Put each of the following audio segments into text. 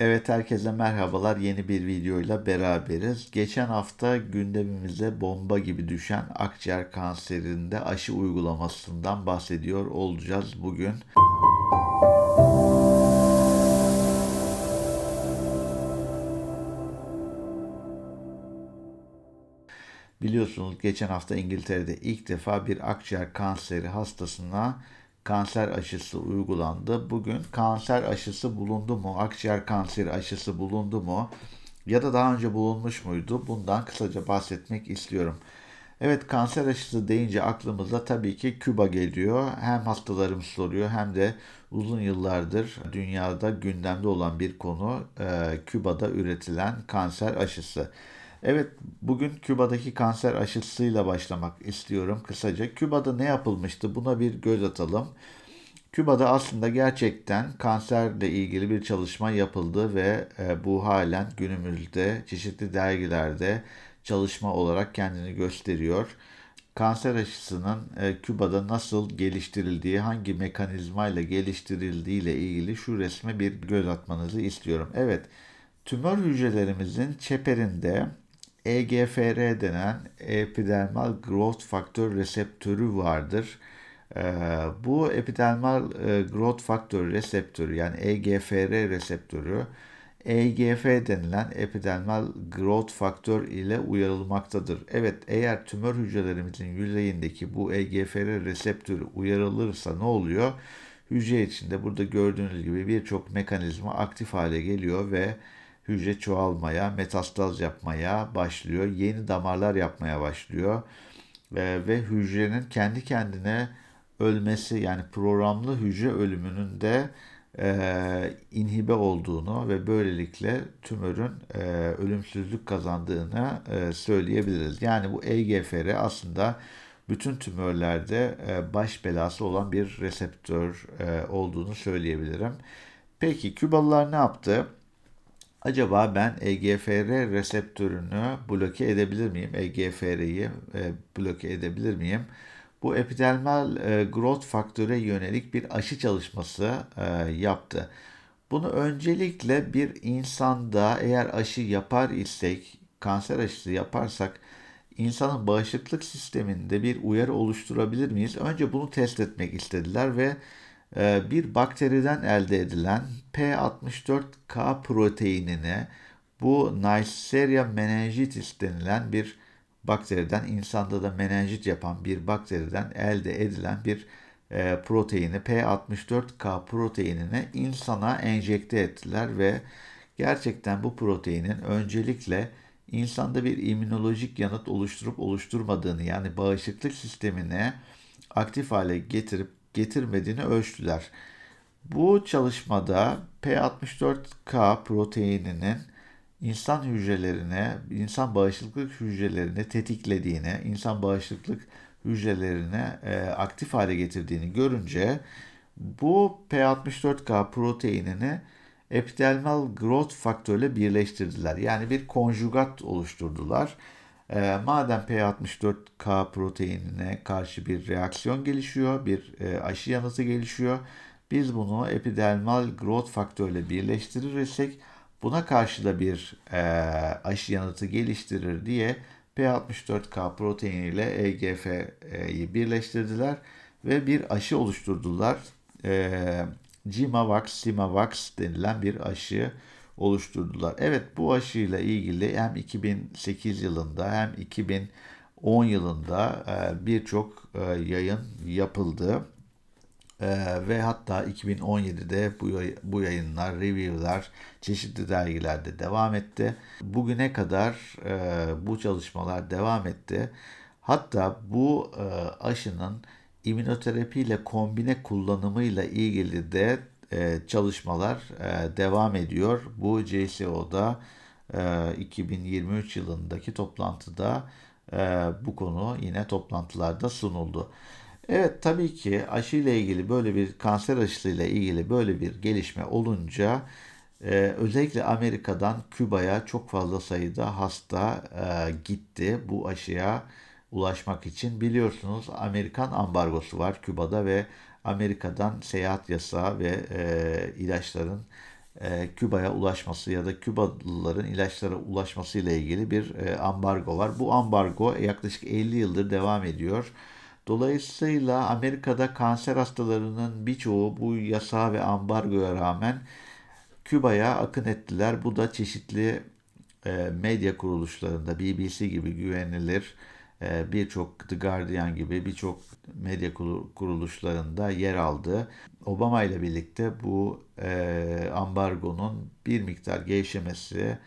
Evet herkese merhabalar. Yeni bir videoyla beraberiz. Geçen hafta gündemimize bomba gibi düşen akciğer kanserinde aşı uygulamasından bahsediyor olacağız bugün. Biliyorsunuz geçen hafta İngiltere'de ilk defa bir akciğer kanseri hastasına kanser aşısı uygulandı. Bugün kanser aşısı bulundu mu? Akciğer kanseri aşısı bulundu mu? Ya da daha önce bulunmuş muydu? Bundan kısaca bahsetmek istiyorum. Evet kanser aşısı deyince aklımıza tabii ki Küba geliyor. Hem hastalarım soruyor hem de uzun yıllardır dünyada gündemde olan bir konu e, Küba'da üretilen kanser aşısı. Evet bugün Küba'daki kanser aşısıyla başlamak istiyorum kısaca. Küba'da ne yapılmıştı buna bir göz atalım. Küba'da aslında gerçekten kanserle ilgili bir çalışma yapıldı ve e, bu halen günümüzde çeşitli dergilerde çalışma olarak kendini gösteriyor. Kanser aşısının e, Küba'da nasıl geliştirildiği, hangi mekanizmayla geliştirildiği ile ilgili şu resme bir göz atmanızı istiyorum. Evet, tümör hücrelerimizin çeperinde EGFR denen epidermal growth faktör reseptörü vardır. Ee, bu epidermal e, growth faktör reseptörü yani EGFR reseptörü EGF denilen epidermal growth faktör ile uyarılmaktadır. Evet eğer tümör hücrelerimizin yüzeyindeki bu EGFR reseptörü uyarılırsa ne oluyor? Hücre içinde burada gördüğünüz gibi birçok mekanizma aktif hale geliyor ve hücre çoğalmaya, metastaz yapmaya başlıyor. Yeni damarlar yapmaya başlıyor. E, ve hücrenin kendi kendine ölmesi yani programlı hücre ölümünün de e, inhibe olduğunu ve böylelikle tümörün e, ölümsüzlük kazandığını e, söyleyebiliriz. Yani bu EGFR aslında bütün tümörlerde e, baş belası olan bir reseptör e, olduğunu söyleyebilirim. Peki Kübalılar ne yaptı? acaba ben EGFR reseptörünü bloke edebilir miyim? EGFR'yi e, bloke edebilir miyim? Bu epidermal e, growth faktöre yönelik bir aşı çalışması e, yaptı. Bunu öncelikle bir insanda eğer aşı yapar isek, kanser aşısı yaparsak insanın bağışıklık sisteminde bir uyarı oluşturabilir miyiz? Önce bunu test etmek istediler ve ee, bir bakteriden elde edilen P64K proteinine bu Neisseria menengitis denilen bir bakteriden, insanda da meningit yapan bir bakteriden elde edilen bir e, proteini P64K proteinine insana enjekte ettiler ve gerçekten bu proteinin öncelikle insanda bir immünolojik yanıt oluşturup oluşturmadığını yani bağışıklık sistemine aktif hale getirip getirmediğini ölçtüler. Bu çalışmada P64K proteininin insan hücrelerine, insan bağışıklık hücrelerini tetiklediğini, insan bağışıklık hücrelerine e, aktif hale getirdiğini görünce bu P64K proteinini epidermal growth faktörüyle birleştirdiler. Yani bir konjugat oluşturdular. E, madem P64K proteinine karşı bir reaksiyon gelişiyor, bir e, aşı yanıtı gelişiyor. Biz bunu epidermal growth faktörüyle birleştirirsek buna karşı da bir e, aşı yanıtı geliştirir diye P64K proteini ile EGF'yi birleştirdiler ve bir aşı oluşturdular. E, Cimavax, Simavax denilen bir aşı oluşturdular. Evet bu aşıyla ilgili hem 2008 yılında hem 2010 yılında e, birçok e, yayın yapıldı. E, ve hatta 2017'de bu yayınlar, review'lar çeşitli dergilerde devam etti. Bugüne kadar bu çalışmalar devam etti. Hatta bu aşının ile kombine kullanımıyla ilgili de e, çalışmalar e, devam ediyor. Bu CSO'da e, 2023 yılındaki toplantıda e, bu konu yine toplantılarda sunuldu. Evet tabii ki aşı ile ilgili böyle bir kanser ile ilgili böyle bir gelişme olunca e, özellikle Amerika'dan Küba'ya çok fazla sayıda hasta e, gitti bu aşıya ulaşmak için. Biliyorsunuz Amerikan ambargosu var Küba'da ve Amerika'dan seyahat yasağı ve e, ilaçların e, Küba'ya ulaşması ya da Kübalıların ilaçlara ulaşması ile ilgili bir e, ambargo var. Bu ambargo yaklaşık 50 yıldır devam ediyor. Dolayısıyla Amerika'da kanser hastalarının birçoğu bu yasağı ve ambargoya rağmen Küba'ya akın ettiler. Bu da çeşitli e, medya kuruluşlarında BBC gibi güvenilir ee, birçok The Guardian gibi birçok medya kuruluşlarında yer aldı. Obama ile birlikte bu e, ambargonun bir miktar gevşemesi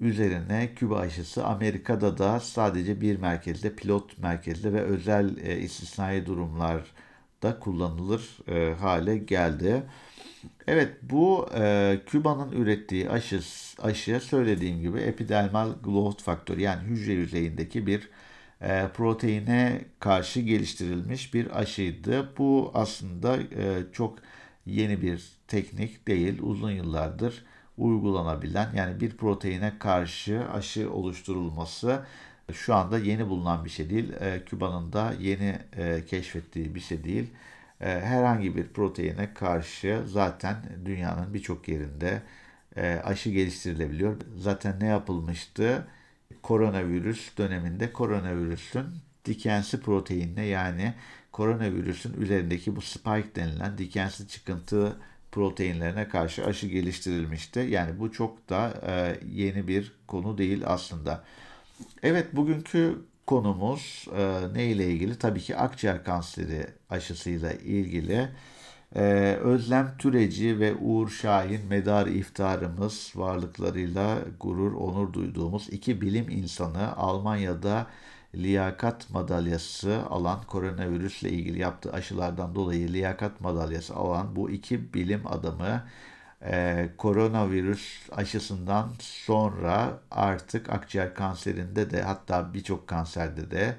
üzerine Küba aşısı Amerika'da da sadece bir merkezde, pilot merkezde ve özel e, istisnai durumlarda kullanılır e, hale geldi. Evet bu e, Küba'nın ürettiği aşı, aşıya söylediğim gibi epidermal growth faktörü yani hücre yüzeyindeki bir e, proteine karşı geliştirilmiş bir aşıydı. Bu aslında e, çok yeni bir teknik değil. Uzun yıllardır uygulanabilen yani bir proteine karşı aşı oluşturulması şu anda yeni bulunan bir şey değil. E, Küba'nın da yeni keşfettiği bir şey değil. Herhangi bir proteine karşı zaten dünyanın birçok yerinde aşı geliştirilebiliyor. Zaten ne yapılmıştı? koronavirüs döneminde koronavirüsün dikensi proteinine yani koronavirüsün üzerindeki bu spike denilen dikensi çıkıntı proteinlerine karşı aşı geliştirilmişti. Yani bu çok da e, yeni bir konu değil aslında. Evet bugünkü konumuz e, ne ile ilgili? Tabii ki akciğer kanseri aşısıyla ilgili. Ee, Özlem Türeci ve Uğur Şahin medar iftarımız varlıklarıyla gurur, onur duyduğumuz iki bilim insanı Almanya'da liyakat madalyası alan koronavirüsle ilgili yaptığı aşılardan dolayı liyakat madalyası alan bu iki bilim adamı e, koronavirüs aşısından sonra artık akciğer kanserinde de hatta birçok kanserde de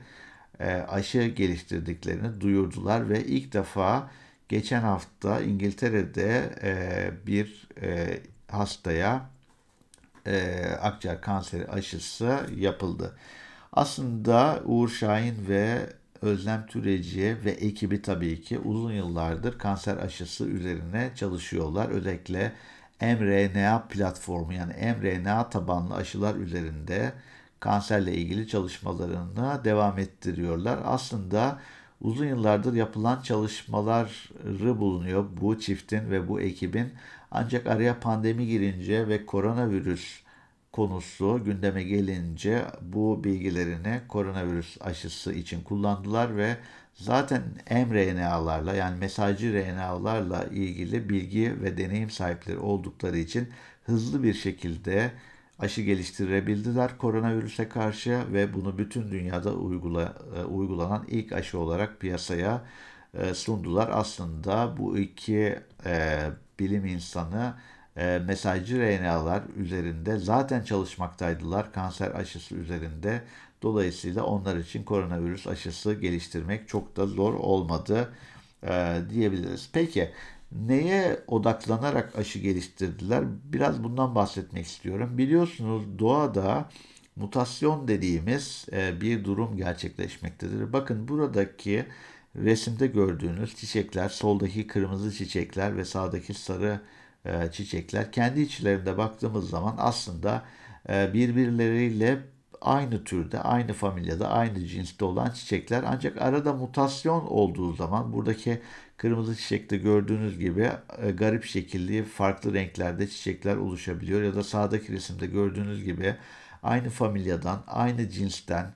e, aşı geliştirdiklerini duyurdular ve ilk defa Geçen hafta İngiltere'de e, bir e, hastaya e, akciğer kanseri aşısı yapıldı. Aslında Uğur Şahin ve Özlem Türeci ve ekibi tabii ki uzun yıllardır kanser aşısı üzerine çalışıyorlar. Özellikle mRNA platformu yani mRNA tabanlı aşılar üzerinde kanserle ilgili çalışmalarını devam ettiriyorlar. Aslında uzun yıllardır yapılan çalışmaları bulunuyor bu çiftin ve bu ekibin. Ancak araya pandemi girince ve koronavirüs konusu gündeme gelince bu bilgilerini koronavirüs aşısı için kullandılar ve zaten mRNA'larla yani mesajcı RNA'larla ilgili bilgi ve deneyim sahipleri oldukları için hızlı bir şekilde aşı geliştirebildiler koronavirüse karşı ve bunu bütün dünyada uygula, e, uygulanan ilk aşı olarak piyasaya e, sundular. Aslında bu iki e, bilim insanı e, mesajcı RNA'lar üzerinde zaten çalışmaktaydılar kanser aşısı üzerinde. Dolayısıyla onlar için koronavirüs aşısı geliştirmek çok da zor olmadı e, diyebiliriz. Peki neye odaklanarak aşı geliştirdiler? Biraz bundan bahsetmek istiyorum. Biliyorsunuz doğada mutasyon dediğimiz e, bir durum gerçekleşmektedir. Bakın buradaki resimde gördüğünüz çiçekler, soldaki kırmızı çiçekler ve sağdaki sarı e, çiçekler kendi içlerinde baktığımız zaman aslında e, birbirleriyle aynı türde, aynı familyada, aynı cinste olan çiçekler ancak arada mutasyon olduğu zaman buradaki kırmızı çiçekte gördüğünüz gibi e, garip şekilli farklı renklerde çiçekler oluşabiliyor ya da sağdaki resimde gördüğünüz gibi aynı familyadan, aynı cinsten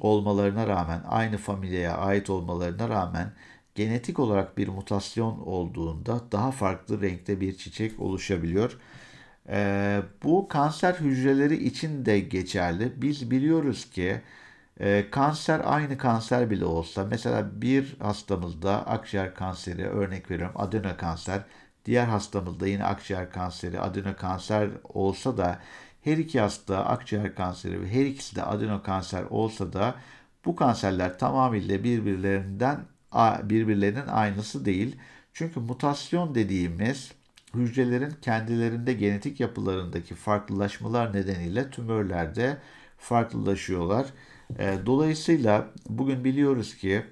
olmalarına rağmen, aynı familyaya ait olmalarına rağmen genetik olarak bir mutasyon olduğunda daha farklı renkte bir çiçek oluşabiliyor. E, bu kanser hücreleri için de geçerli. Biz biliyoruz ki e, kanser aynı kanser bile olsa mesela bir hastamızda akciğer kanseri örnek veriyorum adeno kanser diğer hastamızda yine akciğer kanseri adeno kanser olsa da her iki hasta akciğer kanseri ve her ikisi de adeno kanser olsa da bu kanserler tamamıyla birbirlerinden birbirlerinin aynısı değil. Çünkü mutasyon dediğimiz hücrelerin kendilerinde genetik yapılarındaki farklılaşmalar nedeniyle tümörlerde farklılaşıyorlar. Ee, dolayısıyla bugün biliyoruz ki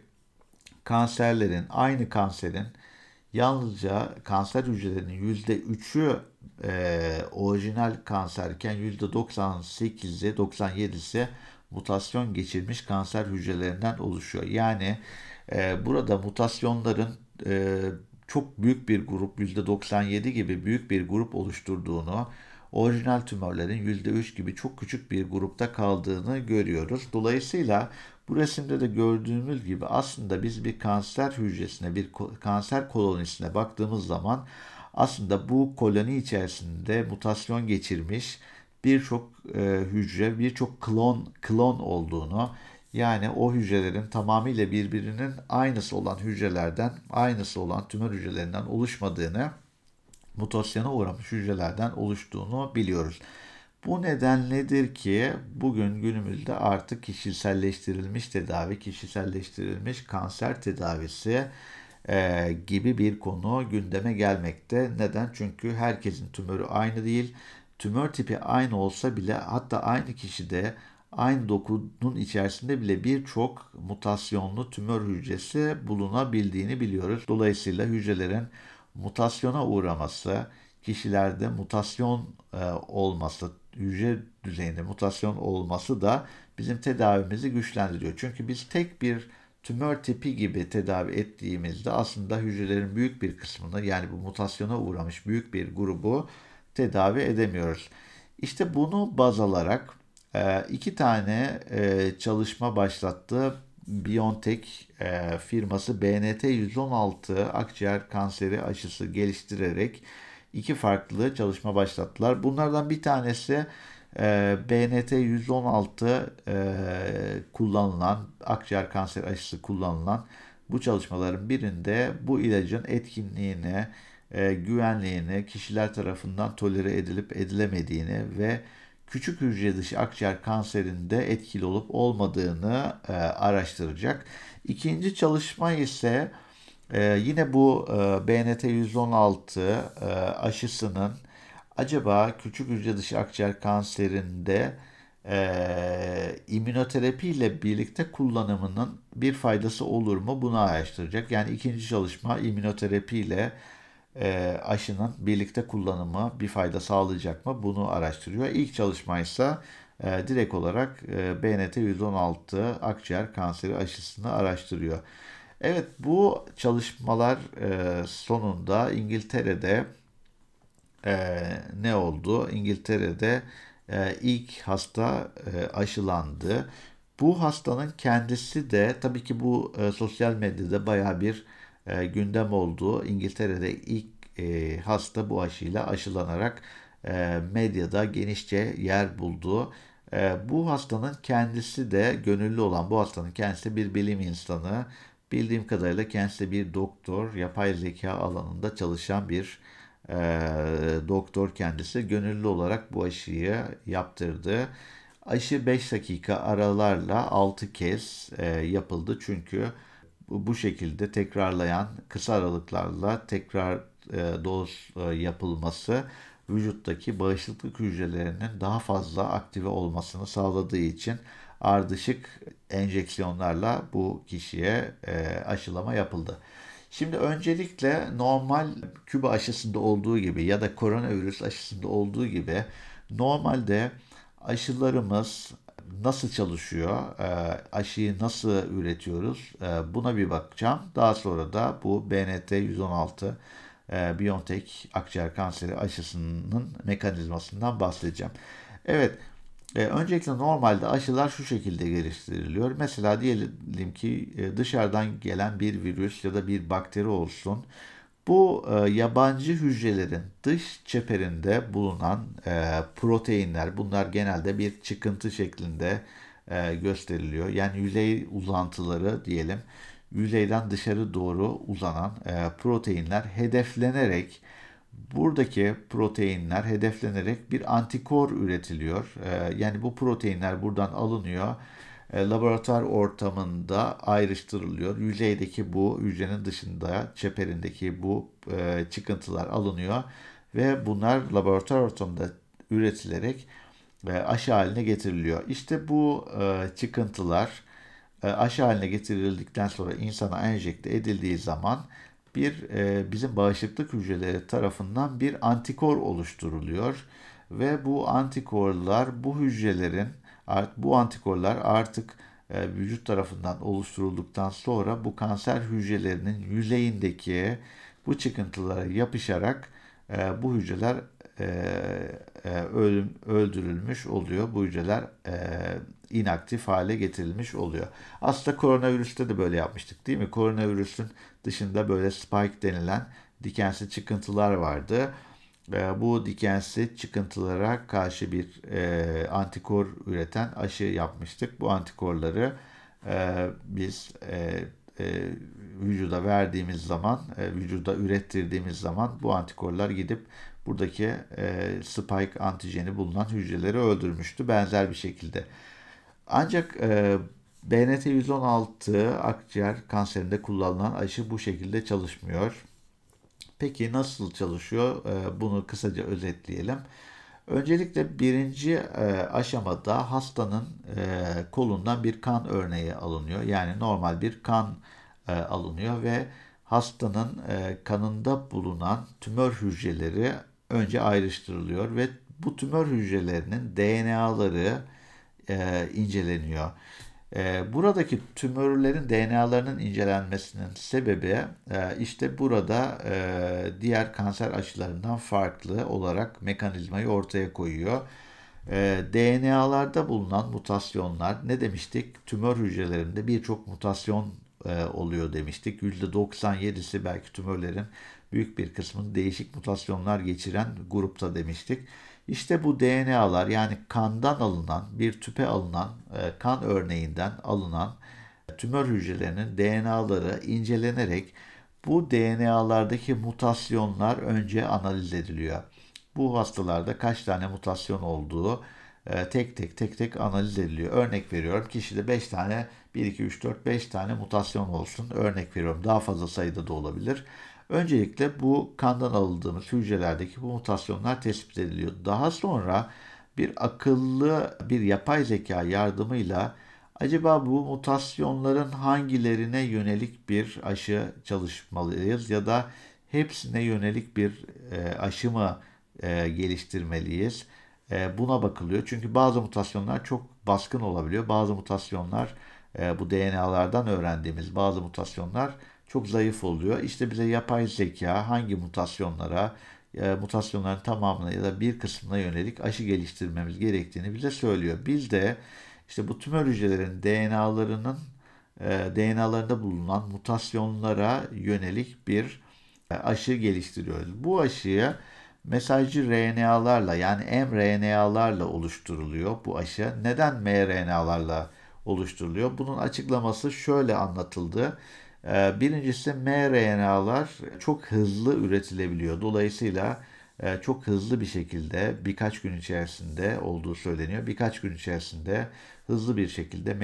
kanserlerin, aynı kanserin yalnızca kanser hücrelerinin %3'ü e, orijinal kanserken %98'i, 97'si mutasyon geçirmiş kanser hücrelerinden oluşuyor. Yani e, burada mutasyonların e, çok büyük bir grup %97 gibi büyük bir grup oluşturduğunu, orijinal tümörlerin %3 gibi çok küçük bir grupta kaldığını görüyoruz. Dolayısıyla bu resimde de gördüğümüz gibi aslında biz bir kanser hücresine, bir kanser kolonisine baktığımız zaman aslında bu koloni içerisinde mutasyon geçirmiş birçok e, hücre, birçok klon klon olduğunu yani o hücrelerin tamamıyla birbirinin aynısı olan hücrelerden, aynısı olan tümör hücrelerinden oluşmadığını, mutasyona uğramış hücrelerden oluştuğunu biliyoruz. Bu nedenledir ki bugün günümüzde artık kişiselleştirilmiş tedavi, kişiselleştirilmiş kanser tedavisi e, gibi bir konu gündeme gelmekte. Neden? Çünkü herkesin tümörü aynı değil. Tümör tipi aynı olsa bile hatta aynı kişide aynı dokunun içerisinde bile birçok mutasyonlu tümör hücresi bulunabildiğini biliyoruz. Dolayısıyla hücrelerin mutasyona uğraması, kişilerde mutasyon e, olması, hücre düzeyinde mutasyon olması da bizim tedavimizi güçlendiriyor. Çünkü biz tek bir tümör tipi gibi tedavi ettiğimizde aslında hücrelerin büyük bir kısmını yani bu mutasyona uğramış büyük bir grubu tedavi edemiyoruz. İşte bunu baz alarak e, iki tane e, çalışma başlattı. BioNTech e, firması BNT 116 akciğer kanseri aşısı geliştirerek iki farklı çalışma başlattılar. Bunlardan bir tanesi e, BNT 116 e, kullanılan akciğer kanser aşısı kullanılan bu çalışmaların birinde bu ilacın etkinliğini, e, güvenliğini, kişiler tarafından tolere edilip edilemediğini ve küçük hücre dışı akciğer kanserinde etkili olup olmadığını e, araştıracak. İkinci çalışma ise e, yine bu e, BNT116 e, aşısının acaba küçük hücre dışı akciğer kanserinde e, immünoterapi ile birlikte kullanımının bir faydası olur mu bunu araştıracak. Yani ikinci çalışma immünoterapi ile e, aşının birlikte kullanımı bir fayda sağlayacak mı bunu araştırıyor. İlk çalışma ise e, direkt olarak e, BNT 116 akciğer kanseri aşısını araştırıyor. Evet bu çalışmalar e, sonunda İngiltere'de e, ne oldu? İngiltere'de e, ilk hasta e, aşılandı. Bu hastanın kendisi de tabii ki bu e, sosyal medyada baya bir e, gündem olduğu İngiltere'de ilk e, hasta bu aşıyla aşılanarak e, medyada genişçe yer bulduğu e, bu hastanın kendisi de gönüllü olan bu hastanın kendisi bir bilim insanı. Bildiğim kadarıyla kendisi bir doktor, yapay zeka alanında çalışan bir e, doktor kendisi. Gönüllü olarak bu aşıyı yaptırdı. Aşı 5 dakika aralarla 6 kez e, yapıldı çünkü bu şekilde tekrarlayan kısa aralıklarla tekrar e, doz e, yapılması vücuttaki bağışıklık hücrelerinin daha fazla aktive olmasını sağladığı için ardışık enjeksiyonlarla bu kişiye e, aşılama yapıldı. Şimdi öncelikle normal Küba aşısında olduğu gibi ya da koronavirüs aşısında olduğu gibi normalde aşılarımız nasıl çalışıyor, aşıyı nasıl üretiyoruz buna bir bakacağım. Daha sonra da bu BNT 116 Biontech akciğer kanseri aşısının mekanizmasından bahsedeceğim. Evet, öncelikle normalde aşılar şu şekilde geliştiriliyor. Mesela diyelim ki dışarıdan gelen bir virüs ya da bir bakteri olsun. Bu e, yabancı hücrelerin dış çeperinde bulunan e, proteinler bunlar genelde bir çıkıntı şeklinde e, gösteriliyor. Yani yüzey uzantıları diyelim yüzeyden dışarı doğru uzanan e, proteinler hedeflenerek buradaki proteinler hedeflenerek bir antikor üretiliyor. E, yani bu proteinler buradan alınıyor e, laboratuvar ortamında ayrıştırılıyor. Yüzeydeki bu, hücrenin dışında çeperindeki bu e, çıkıntılar alınıyor ve bunlar laboratuvar ortamında üretilerek e, aşı haline getiriliyor. İşte bu çıkıntılar aşı haline getirildikten sonra insana enjekte edildiği zaman bir bizim bağışıklık hücreleri tarafından bir antikor oluşturuluyor ve bu antikorlar bu hücrelerin bu antikorlar artık e, vücut tarafından oluşturulduktan sonra bu kanser hücrelerinin yüzeyindeki bu çıkıntılara yapışarak e, bu hücreler e, ölüm öldürülmüş oluyor. Bu hücreler inaktif hale getirilmiş oluyor. Aslında koronavirüste de böyle yapmıştık değil mi? Koronavirüsün dışında böyle spike denilen dikensiz çıkıntılar vardı bu dikensiz çıkıntılara karşı bir e, antikor üreten aşı yapmıştık. Bu antikorları e, biz e, e, vücuda verdiğimiz zaman, e, vücuda ürettirdiğimiz zaman bu antikorlar gidip buradaki e, spike antijeni bulunan hücreleri öldürmüştü benzer bir şekilde. Ancak e, BNT 116 akciğer kanserinde kullanılan aşı bu şekilde çalışmıyor. Peki nasıl çalışıyor? Ee, bunu kısaca özetleyelim. Öncelikle birinci e, aşamada hastanın e, kolundan bir kan örneği alınıyor. Yani normal bir kan e, alınıyor ve hastanın kanında bulunan tümör hücreleri önce ayrıştırılıyor ve bu tümör hücrelerinin DNA'ları inceleniyor. Ee, buradaki tümörlerin DNA'larının incelenmesinin sebebi e, işte burada e, diğer kanser aşılarından farklı olarak mekanizmayı ortaya koyuyor. E, DNA'larda bulunan mutasyonlar ne demiştik? Tümör hücrelerinde birçok mutasyon oluyor demiştik. %97'si belki tümörlerin büyük bir kısmını değişik mutasyonlar geçiren grupta demiştik. İşte bu DNA'lar yani kandan alınan, bir tüpe alınan, e, kan örneğinden alınan e, tümör hücrelerinin DNA'ları incelenerek bu DNA'lardaki mutasyonlar önce analiz ediliyor. Bu hastalarda kaç tane mutasyon olduğu e, tek tek tek tek analiz ediliyor. Örnek veriyorum kişide 5 tane 1 2 3 4 5 tane mutasyon olsun. Örnek veriyorum daha fazla sayıda da olabilir. Öncelikle bu kandan alındığımız hücrelerdeki bu mutasyonlar tespit ediliyor. Daha sonra bir akıllı bir yapay zeka yardımıyla acaba bu mutasyonların hangilerine yönelik bir aşı çalışmalıyız ya da hepsine yönelik bir e, aşı mı e, geliştirmeliyiz? E, buna bakılıyor. Çünkü bazı mutasyonlar çok baskın olabiliyor. Bazı mutasyonlar bu DNA'lardan öğrendiğimiz bazı mutasyonlar çok zayıf oluyor. İşte bize yapay zeka hangi mutasyonlara, e, mutasyonların tamamına ya da bir kısmına yönelik aşı geliştirmemiz gerektiğini bize söylüyor. Biz de işte bu tümör hücrelerin DNA'larının e, DNA'larında bulunan mutasyonlara yönelik bir e, aşı geliştiriyoruz. Bu aşıya mesajcı RNA'larla yani mRNA'larla oluşturuluyor bu aşı. Neden mRNA'larla oluşturuluyor? Bunun açıklaması şöyle anlatıldı. Ee, birincisi mRNA'lar çok hızlı üretilebiliyor. Dolayısıyla e, çok hızlı bir şekilde birkaç gün içerisinde olduğu söyleniyor. Birkaç gün içerisinde hızlı bir şekilde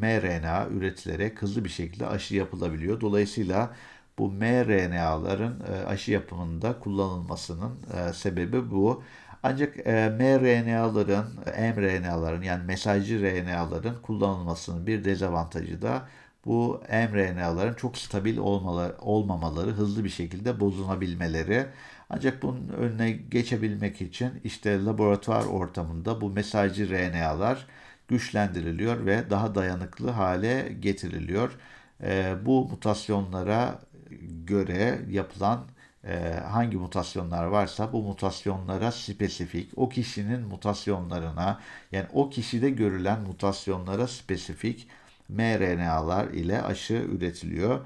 mRNA üretilerek hızlı bir şekilde aşı yapılabiliyor. Dolayısıyla bu mRNA'ların e, aşı yapımında kullanılmasının e, sebebi bu. Ancak mRNA'ların, mRNA'ların yani mesajcı RNA'ların kullanılmasının bir dezavantajı da bu mRNA'ların çok stabil olmaları, olmamaları, hızlı bir şekilde bozunabilmeleri. Ancak bunun önüne geçebilmek için işte laboratuvar ortamında bu mesajcı RNA'lar güçlendiriliyor ve daha dayanıklı hale getiriliyor. E, bu mutasyonlara göre yapılan e, hangi mutasyonlar varsa bu mutasyonlara spesifik, o kişinin mutasyonlarına yani o kişide görülen mutasyonlara spesifik mRNA'lar ile aşı üretiliyor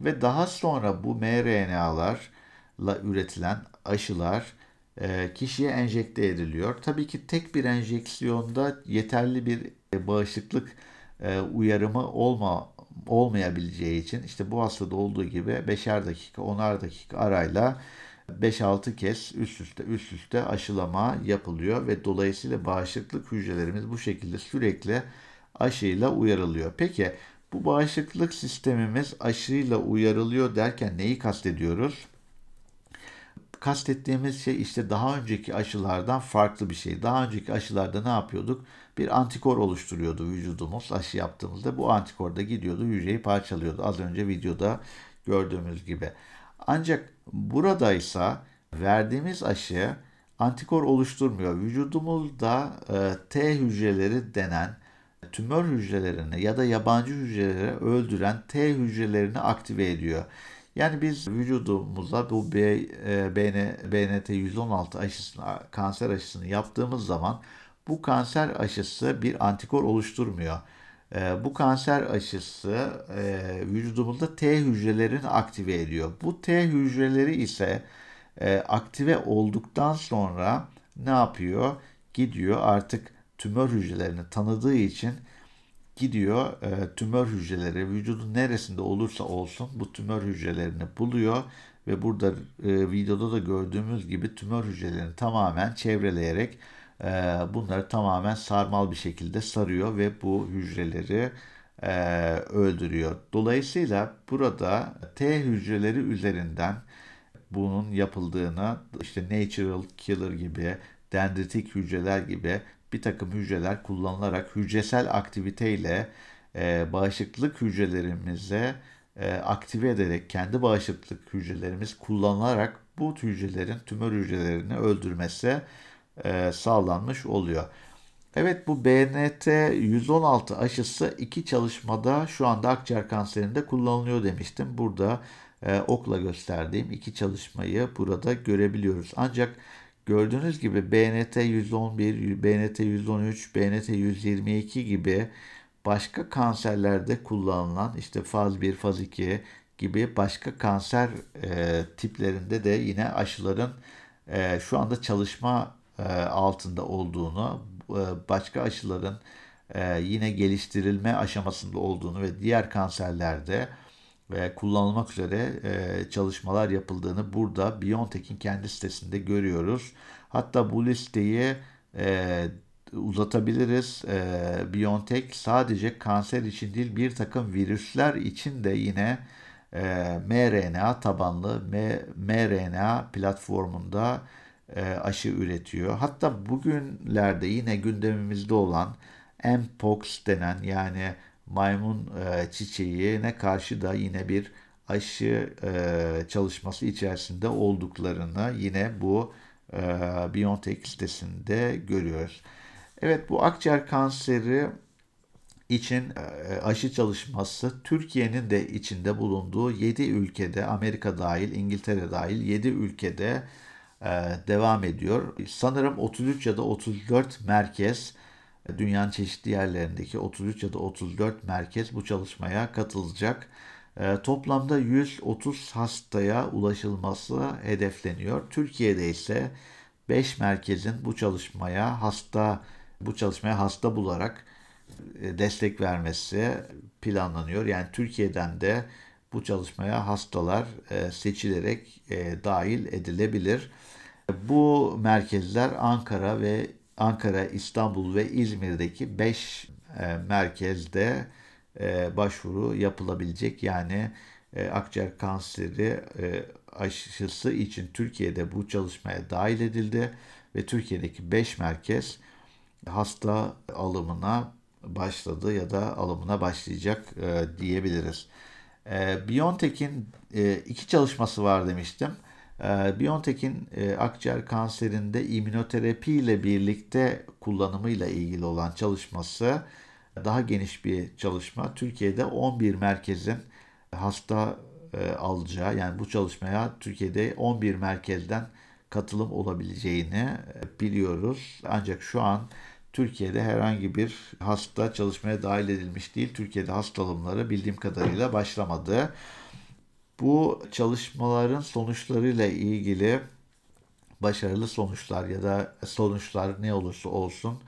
ve daha sonra bu mRNA'larla üretilen aşılar e, kişiye enjekte ediliyor. Tabii ki tek bir enjeksiyonda yeterli bir e, bağışıklık e, uyarımı olma olmayabileceği için işte bu hastada olduğu gibi 5'er dakika 10'ar dakika arayla 5-6 kez üst üste üst üste aşılama yapılıyor ve dolayısıyla bağışıklık hücrelerimiz bu şekilde sürekli aşıyla uyarılıyor. Peki bu bağışıklık sistemimiz aşıyla uyarılıyor derken neyi kastediyoruz? kastettiğimiz şey işte daha önceki aşılardan farklı bir şey. Daha önceki aşılarda ne yapıyorduk? Bir antikor oluşturuyordu vücudumuz aşı yaptığımızda. Bu antikor da gidiyordu hücreyi parçalıyordu. Az önce videoda gördüğümüz gibi. Ancak buradaysa verdiğimiz aşı antikor oluşturmuyor. Vücudumuzda e, T hücreleri denen tümör hücrelerini ya da yabancı hücreleri öldüren T hücrelerini aktive ediyor. Yani biz vücudumuza bu B, e, BN, BNT 116 aşısını, kanser aşısını yaptığımız zaman bu kanser aşısı bir antikor oluşturmuyor. E, bu kanser aşısı e, vücudumuzda T hücrelerini aktive ediyor. Bu T hücreleri ise aktive olduktan sonra ne yapıyor? Gidiyor artık tümör hücrelerini tanıdığı için gidiyor e, tümör hücreleri vücudun neresinde olursa olsun bu tümör hücrelerini buluyor ve burada e, videoda da gördüğümüz gibi tümör hücrelerini tamamen çevreleyerek e, bunları tamamen sarmal bir şekilde sarıyor ve bu hücreleri e, öldürüyor. Dolayısıyla burada T hücreleri üzerinden bunun yapıldığını işte natural killer gibi dendritik hücreler gibi bir takım hücreler kullanılarak hücresel aktiviteyle e, bağışıklık hücrelerimize e, aktive ederek kendi bağışıklık hücrelerimiz kullanılarak bu hücrelerin tümör hücrelerini öldürmesi e, sağlanmış oluyor. Evet bu BNT 116 aşısı iki çalışmada şu anda akciğer kanserinde kullanılıyor demiştim. Burada e, okla gösterdiğim iki çalışmayı burada görebiliyoruz. Ancak Gördüğünüz gibi BNT 111, BNT 113, BNT 122 gibi başka kanserlerde kullanılan işte faz 1, faz 2 gibi başka kanser e, tiplerinde de yine aşıların e, şu anda çalışma e, altında olduğunu, e, başka aşıların e, yine geliştirilme aşamasında olduğunu ve diğer kanserlerde ve kullanılmak üzere e, çalışmalar yapıldığını burada BioNTech'in kendi sitesinde görüyoruz. Hatta bu listeyi e, uzatabiliriz. E, BioNTech sadece kanser için değil bir takım virüsler için de yine e, mRNA tabanlı mRNA platformunda e, aşı üretiyor. Hatta bugünlerde yine gündemimizde olan Mpox denen yani maymun e, çiçeğine karşı da yine bir aşı e, çalışması içerisinde olduklarını yine bu e, Biontech sitesinde görüyoruz. Evet bu akciğer kanseri için e, aşı çalışması Türkiye'nin de içinde bulunduğu 7 ülkede Amerika dahil İngiltere dahil 7 ülkede e, devam ediyor. Sanırım 33 ya da 34 merkez dünyanın çeşitli yerlerindeki 33 ya da 34 merkez bu çalışmaya katılacak. Ee, toplamda 130 hastaya ulaşılması hedefleniyor. Türkiye'de ise 5 merkezin bu çalışmaya hasta bu çalışmaya hasta bularak e, destek vermesi planlanıyor. Yani Türkiye'den de bu çalışmaya hastalar e, seçilerek e, dahil edilebilir. Bu merkezler Ankara ve Ankara, İstanbul ve İzmir'deki 5 e, merkezde e, başvuru yapılabilecek. Yani e, akciğer kanseri e, aşısı için Türkiye'de bu çalışmaya dahil edildi ve Türkiye'deki 5 merkez hasta alımına başladı ya da alımına başlayacak e, diyebiliriz. E, BioNTech'in e, iki çalışması var demiştim. Ee, Biontech'in e, akciğer kanserinde immünoterapi ile birlikte kullanımıyla ilgili olan çalışması daha geniş bir çalışma. Türkiye'de 11 merkezin hasta e, alacağı yani bu çalışmaya Türkiye'de 11 merkezden katılım olabileceğini e, biliyoruz. Ancak şu an Türkiye'de herhangi bir hasta çalışmaya dahil edilmiş değil. Türkiye'de hasta hastalımları bildiğim kadarıyla başlamadı. Bu çalışmaların sonuçlarıyla ilgili başarılı sonuçlar ya da sonuçlar ne olursa olsun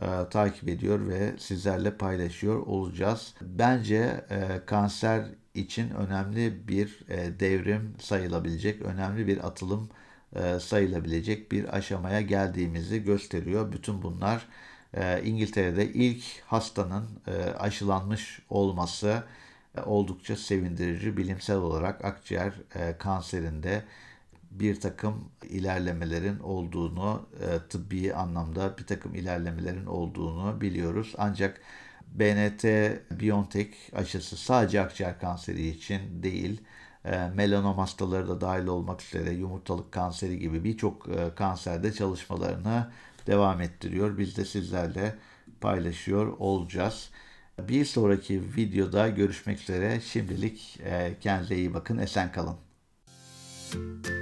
e, takip ediyor ve sizlerle paylaşıyor olacağız. Bence e, kanser için önemli bir e, devrim sayılabilecek, önemli bir atılım e, sayılabilecek bir aşamaya geldiğimizi gösteriyor. Bütün bunlar e, İngiltere'de ilk hastanın e, aşılanmış olması, oldukça sevindirici. Bilimsel olarak akciğer e, kanserinde bir takım ilerlemelerin olduğunu, e, tıbbi anlamda bir takım ilerlemelerin olduğunu biliyoruz. Ancak BNT Biontech aşısı sadece akciğer kanseri için değil, e, melanom hastaları da dahil olmak üzere yumurtalık kanseri gibi birçok e, kanserde çalışmalarını devam ettiriyor. Biz de sizlerle paylaşıyor olacağız. Bir sonraki videoda görüşmek üzere. Şimdilik e, kendinize iyi bakın. Esen kalın. Müzik